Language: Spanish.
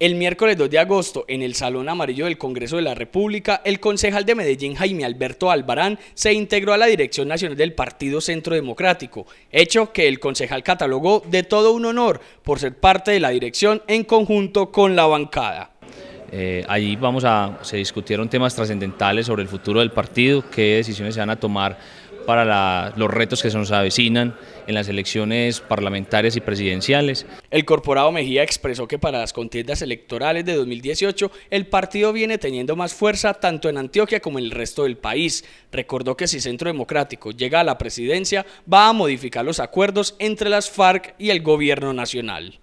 El miércoles 2 de agosto, en el Salón Amarillo del Congreso de la República, el concejal de Medellín Jaime Alberto Albarán se integró a la Dirección Nacional del Partido Centro Democrático, hecho que el concejal catalogó de todo un honor por ser parte de la dirección en conjunto con la bancada. Eh, Allí vamos a, se discutieron temas trascendentales sobre el futuro del partido, qué decisiones se van a tomar para los retos que se nos avecinan en las elecciones parlamentarias y presidenciales. El corporado Mejía expresó que para las contiendas electorales de 2018 el partido viene teniendo más fuerza tanto en Antioquia como en el resto del país. Recordó que si Centro Democrático llega a la presidencia va a modificar los acuerdos entre las FARC y el gobierno nacional.